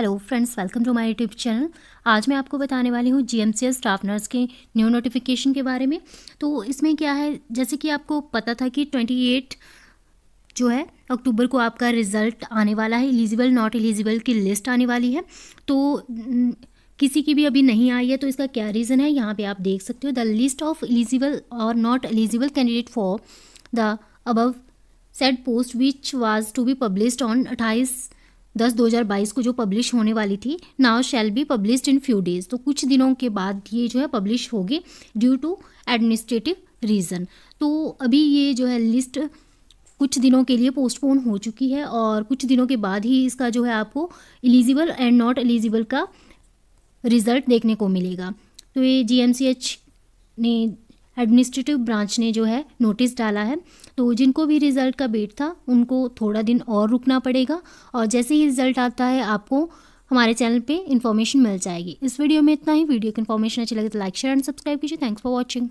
hello friends welcome to my YouTube channel आज मैं आपको बताने वाली हूँ जीएमसीएस स्टाफ नर्स के न्यू नोटिफिकेशन के बारे में तो इसमें क्या है जैसे कि आपको पता था कि 28 जो है अक्टूबर को आपका रिज़ल्ट आने वाला है एलिजिबल नॉट एलिजिबल की लिस्ट आने वाली है तो किसी की भी अभी नहीं आई है तो इसका क्या रीज़न है यहाँ पर आप देख सकते हो द लिस्ट ऑफ एलिजिबल और not eligible candidate for the above set post which was to be publish on अट्ठाईस दस दो हज़ार बाईस को जो पब्लिश होने वाली थी now shall be publish in few days तो कुछ दिनों के बाद ये जो है पब्लिश होगी ड्यू टू एडमिनिस्ट्रेटिव रीज़न तो अभी ये जो है लिस्ट कुछ दिनों के लिए पोस्टपोन हो चुकी है और कुछ दिनों के बाद ही इसका जो है आपको एलिजिबल एंड नॉट एलिजिबल का रिज़ल्ट देखने को मिलेगा तो ये जी ने एडमिनिस्ट्रेटिव ब्रांच ने जो है नोटिस डाला है तो जिनको भी रिज़ल्ट का वेट था उनको थोड़ा दिन और रुकना पड़ेगा और जैसे ही रिज़ल्ट आता है आपको हमारे चैनल पे इन्फॉर्मेशन मिल जाएगी इस वीडियो में इतना ही वीडियो की इन्फॉर्मेशन अच्छी लगे तो लाइक शेयर एंड सब्सक्राइब कीजिए थैंक्स फॉर वॉचिंग